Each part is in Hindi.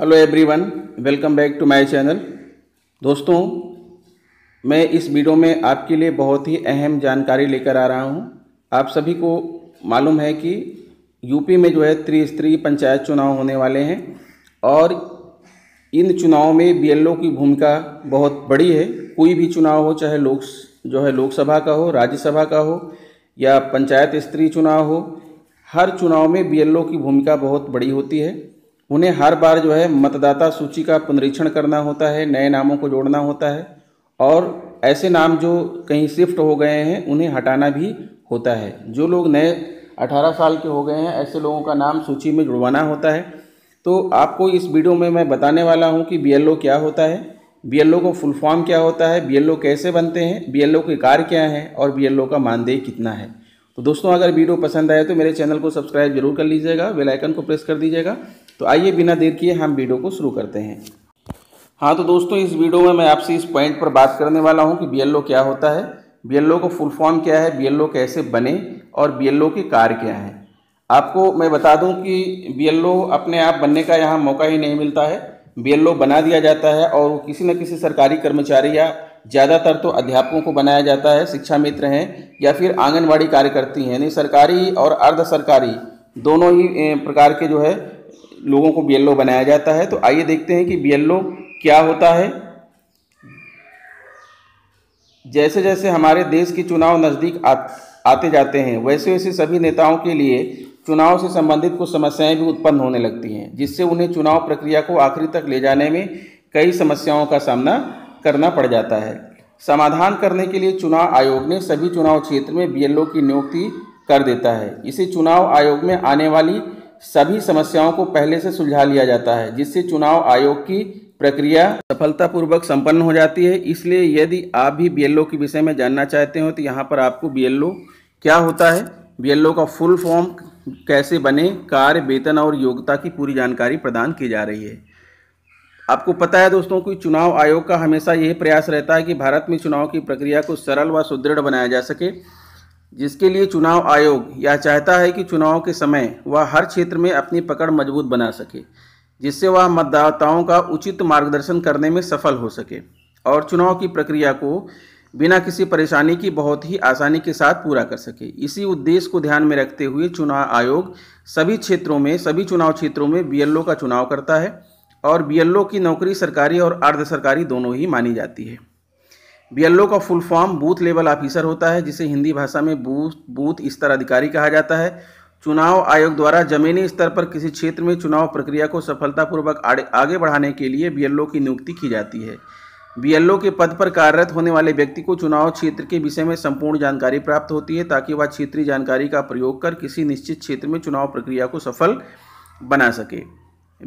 hello everyone welcome back to my channel दोस्तों मैं इस वीडियो में आपके लिए बहुत ही अहम जानकारी लेकर आ रहा हूं आप सभी को मालूम है कि यूपी में जो है त्रिस्तरीय पंचायत चुनाव होने वाले हैं और इन चुनाव में बीएलओ की भूमिका बहुत बड़ी है कोई भी चुनाव हो चाहे लोक जो है लोकसभा का हो राज्यसभा का हो या पंचायत स्तरीय चुनाव हो हर चुनाव में बीएलओ की भूमिका बहुत बड़ी होती है उन्हें हर बार जो है मतदाता सूची का पुनरीक्षण करना होता है नए नामों को जोड़ना होता है और ऐसे नाम जो कहीं शिफ्ट हो गए हैं उन्हें हटाना भी होता है जो लोग नए 18 साल के हो गए हैं ऐसे लोगों का नाम सूची में जुड़वाना होता है तो आपको इस वीडियो में मैं बताने वाला हूं कि बी क्या होता है बी का फुल फॉर्म क्या होता है बी कैसे बनते हैं बी के कार्य क्या हैं और बी का मानदेय कितना है तो दोस्तों अगर वीडियो पसंद आए तो मेरे चैनल को सब्सक्राइब जरूर कर लीजिएगा बेलाइकन को प्रेस कर दीजिएगा तो आइए बिना देर किए हम वीडियो को शुरू करते हैं हाँ तो दोस्तों इस वीडियो में मैं आपसे इस पॉइंट पर बात करने वाला हूँ कि बी क्या होता है बी का फुल फॉर्म क्या है बी कैसे बने और बी के कार्य क्या हैं आपको मैं बता दूं कि बी अपने आप बनने का यहाँ मौका ही नहीं मिलता है बी बना दिया जाता है और वो किसी न किसी सरकारी कर्मचारी या ज़्यादातर तो अध्यापकों को बनाया जाता है शिक्षा मित्र हैं या फिर आंगनबाड़ी कार्यकर्ती हैं यानी सरकारी और अर्ध सरकारी दोनों ही प्रकार के जो है लोगों को बीएलओ बनाया जाता है तो आइए देखते हैं कि बीएलओ क्या होता है जैसे जैसे हमारे देश के चुनाव नज़दीक आ, आते जाते हैं वैसे वैसे सभी नेताओं के लिए चुनाव से संबंधित कुछ समस्याएं भी उत्पन्न होने लगती हैं जिससे उन्हें चुनाव प्रक्रिया को आखिरी तक ले जाने में कई समस्याओं का सामना करना पड़ जाता है समाधान करने के लिए चुनाव आयोग ने सभी चुनाव क्षेत्र में बीएलओ की नियुक्ति कर देता है इसे चुनाव आयोग में आने वाली सभी समस्याओं को पहले से सुलझा लिया जाता है जिससे चुनाव आयोग की प्रक्रिया सफलतापूर्वक संपन्न हो जाती है इसलिए यदि आप भी बीएलओ के विषय में जानना चाहते हो तो यहाँ पर आपको बीएलओ क्या होता है बीएलओ का फुल फॉर्म कैसे बने कार्य वेतन और योग्यता की पूरी जानकारी प्रदान की जा रही है आपको पता है दोस्तों कि चुनाव आयोग का हमेशा यही प्रयास रहता है कि भारत में चुनाव की प्रक्रिया को सरल व सुदृढ़ बनाया जा सके जिसके लिए चुनाव आयोग यह चाहता है कि चुनाव के समय वह हर क्षेत्र में अपनी पकड़ मजबूत बना सके जिससे वह मतदाताओं का उचित मार्गदर्शन करने में सफल हो सके और चुनाव की प्रक्रिया को बिना किसी परेशानी की बहुत ही आसानी के साथ पूरा कर सके इसी उद्देश्य को ध्यान में रखते हुए चुनाव आयोग सभी क्षेत्रों में सभी चुनाव क्षेत्रों में बी का चुनाव करता है और बी की नौकरी सरकारी और अर्ध सरकारी दोनों ही मानी जाती है बीएलओ का full form booth level officer होता है जिसे हिंदी भाषा में बूथ बूथ स्तर अधिकारी कहा जाता है चुनाव आयोग द्वारा जमीनी स्तर पर किसी क्षेत्र में चुनाव प्रक्रिया को सफलतापूर्वक आगे बढ़ाने के लिए बीएलओ की नियुक्ति की जाती है बीएलओ के पद पर कार्यरत होने वाले व्यक्ति को चुनाव क्षेत्र के विषय में संपूर्ण जानकारी प्राप्त होती है ताकि वह क्षेत्रीय जानकारी का प्रयोग कर किसी निश्चित क्षेत्र में चुनाव प्रक्रिया को सफल बना सके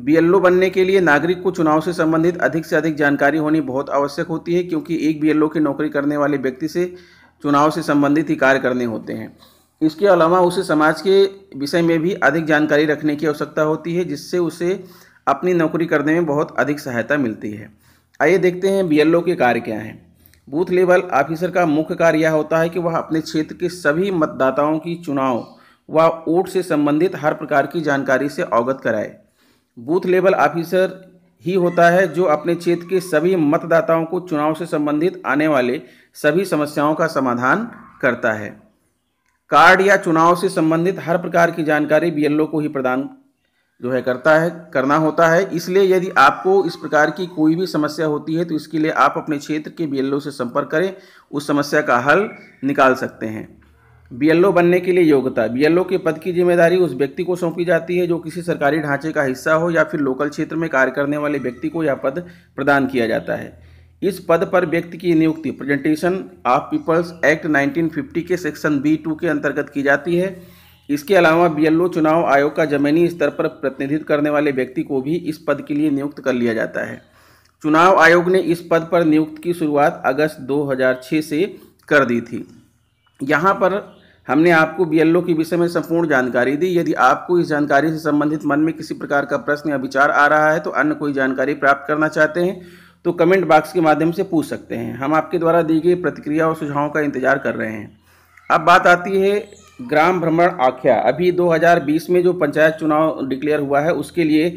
बीएलओ बनने के लिए नागरिक को चुनाव से संबंधित अधिक से अधिक जानकारी होनी बहुत आवश्यक होती है क्योंकि एक बीएलओ की नौकरी करने वाले व्यक्ति से चुनाव से संबंधित ही कार्य करने होते हैं इसके अलावा उसे समाज के विषय में भी अधिक जानकारी रखने की आवश्यकता होती है जिससे उसे अपनी नौकरी करने में बहुत अधिक सहायता मिलती है आइए देखते हैं बीएलओ के कार्य क्या हैं बूथ लेवल ऑफिसर का मुख्य कार्य यह होता है कि वह अपने क्षेत्र के सभी मतदाताओं की चुनाव व वोट से संबंधित हर प्रकार की जानकारी से अवगत कराए बूथ लेवल ऑफिसर ही होता है जो अपने क्षेत्र के सभी मतदाताओं को चुनाव से संबंधित आने वाले सभी समस्याओं का समाधान करता है कार्ड या चुनाव से संबंधित हर प्रकार की जानकारी बीएलओ को ही प्रदान जो है करता है करना होता है इसलिए यदि आपको इस प्रकार की कोई भी समस्या होती है तो इसके लिए आप अपने क्षेत्र के बीएलओ से संपर्क करें उस समस्या का हल निकाल सकते हैं बीएलओ बनने के लिए योग्यता बीएलओ के पद की जिम्मेदारी उस व्यक्ति को सौंपी जाती है जो किसी सरकारी ढांचे का हिस्सा हो या फिर लोकल क्षेत्र में कार्य करने वाले व्यक्ति को यह पद प्रदान किया जाता है इस पद पर व्यक्ति की नियुक्ति प्रेजेंटेशन ऑफ पीपल्स एक्ट 1950 के सेक्शन बी टू के अंतर्गत की जाती है इसके अलावा बीएलओ चुनाव आयोग का जमीनी स्तर पर प्रतिनिधित्व करने वाले व्यक्ति को भी इस पद के लिए नियुक्त कर लिया जाता है चुनाव आयोग ने इस पद पर नियुक्त की शुरुआत अगस्त 2006 से कर दी थी यहाँ पर हमने आपको बी के विषय में संपूर्ण जानकारी दी यदि आपको इस जानकारी से संबंधित मन में किसी प्रकार का प्रश्न या विचार आ रहा है तो अन्य कोई जानकारी प्राप्त करना चाहते हैं तो कमेंट बॉक्स के माध्यम से पूछ सकते हैं हम आपके द्वारा दी गई प्रतिक्रिया और सुझावों का इंतजार कर रहे हैं अब बात आती है ग्राम भ्रमण आख्या अभी 2020 में जो पंचायत चुनाव डिक्लेयर हुआ है उसके लिए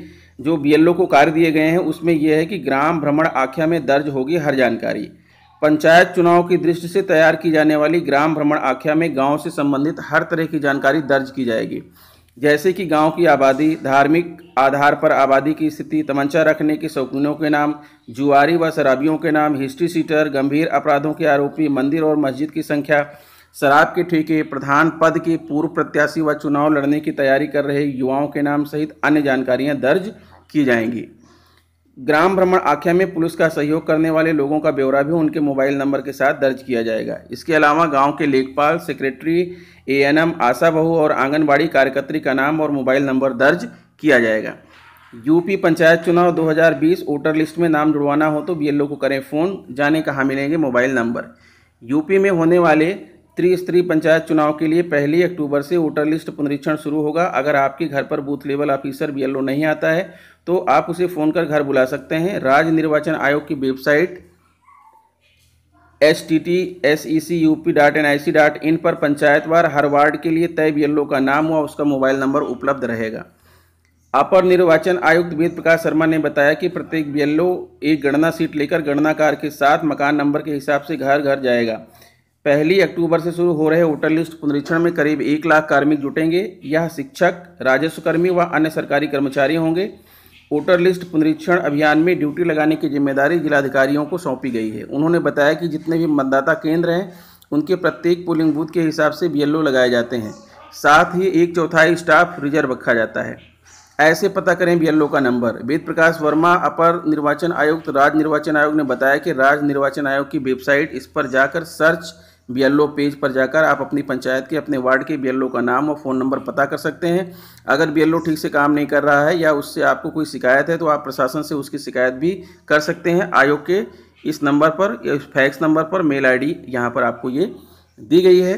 जो बी को कार्य दिए गए हैं उसमें यह है कि ग्राम भ्रमण आख्या में दर्ज होगी हर जानकारी पंचायत चुनाव की दृष्टि से तैयार की जाने वाली ग्राम भ्रमण आख्या में गांव से संबंधित हर तरह की जानकारी दर्ज की जाएगी जैसे कि गांव की आबादी धार्मिक आधार पर आबादी की स्थिति तमंचा रखने के शौकीनों के नाम जुआरी व शराबियों के नाम हिस्ट्री सीटर गंभीर अपराधों के आरोपी मंदिर और मस्जिद की संख्या शराब के ठेके प्रधान पद के पूर्व प्रत्याशी व चुनाव लड़ने की तैयारी कर रहे युवाओं के नाम सहित अन्य जानकारियां दर्ज की जाएंगी ग्राम भ्रमण आख्या में पुलिस का सहयोग करने वाले लोगों का ब्यौरा भी उनके मोबाइल नंबर के साथ दर्ज किया जाएगा इसके अलावा गांव के लेखपाल सेक्रेटरी एएनएम आशा बहु और आंगनबाड़ी कार्यकर्त्री का नाम और मोबाइल नंबर दर्ज किया जाएगा यूपी पंचायत चुनाव 2020 वोटर लिस्ट में नाम जुड़वाना हो तो बी को करें फ़ोन जाने कहाँ मिलेंगे मोबाइल नंबर यूपी में होने वाले त्रिस्तरीय पंचायत चुनाव के लिए पहली अक्टूबर से वोटर लिस्ट पुनरीक्षण शुरू होगा अगर आपके घर पर बूथ लेवल ऑफिसर बी नहीं आता है तो आप उसे फ़ोन कर घर बुला सकते हैं राज्य निर्वाचन आयोग की website S T T S E C U P dot N I C dot in पर पंचायतवार हर वार्ड के लिए तय बी का नाम व उसका मोबाइल नंबर उपलब्ध रहेगा अपर निर्वाचन आयुक्त वेद प्रकाश शर्मा ने बताया कि प्रत्येक बी एक गणना सीट लेकर गणनाकार के साथ मकान नंबर के हिसाब से घर घर जाएगा पहली अक्टूबर से शुरू हो रहे वोटर लिस्ट पुनरीक्षण में करीब एक लाख कार्मिक जुटेंगे यह शिक्षक राजस्व कर्मी व अन्य सरकारी कर्मचारी होंगे वोटर लिस्ट पुनरीक्षण अभियान में ड्यूटी लगाने की जिम्मेदारी जिलाधिकारियों को सौंपी गई है उन्होंने बताया कि जितने भी मतदाता केंद्र हैं उनके प्रत्येक पोलिंग बूथ के हिसाब से बी लगाए जाते हैं साथ ही एक चौथाई स्टाफ रिजर्व रखा जाता है ऐसे पता करें बी का नंबर वेद प्रकाश वर्मा अपर निर्वाचन आयुक्त राज्य निर्वाचन आयोग ने बताया कि राज्य निर्वाचन आयोग की वेबसाइट इस पर जाकर सर्च बीएलओ पेज पर जाकर आप अपनी पंचायत के अपने वार्ड के बी का नाम और फ़ोन नंबर पता कर सकते हैं अगर बी ठीक से काम नहीं कर रहा है या उससे आपको कोई शिकायत है तो आप प्रशासन से उसकी शिकायत भी कर सकते हैं आयोग के इस नंबर पर या इस फैक्स नंबर पर मेल आईडी डी यहाँ पर आपको ये दी गई है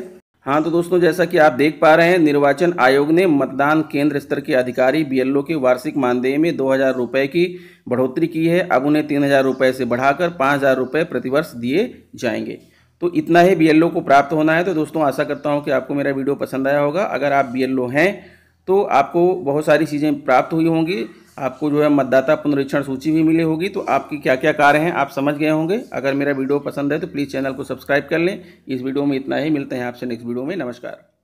हाँ तो दोस्तों जैसा कि आप देख पा रहे हैं निर्वाचन आयोग ने मतदान केंद्र स्तर के अधिकारी बीएलओ के वार्षिक मानदेय में दो हज़ार रुपये की बढ़ोतरी की है अब उन्हें तीन हज़ार रुपये से बढ़ाकर पाँच हज़ार रुपये प्रतिवर्ष दिए जाएंगे तो इतना ही बी को प्राप्त होना है तो दोस्तों आशा करता हूँ कि आपको मेरा वीडियो पसंद आया होगा अगर आप बी हैं तो आपको बहुत सारी चीज़ें प्राप्त हुई होंगी आपको जो है मतदाता पुनरीक्षण सूची भी मिली होगी तो आपकी क्या क्या कार्य हैं आप समझ गए होंगे अगर मेरा वीडियो पसंद है तो प्लीज़ चैनल को सब्सक्राइब कर लें इस वीडियो में इतना ही मिलते हैं आपसे नेक्स्ट वीडियो में नमस्कार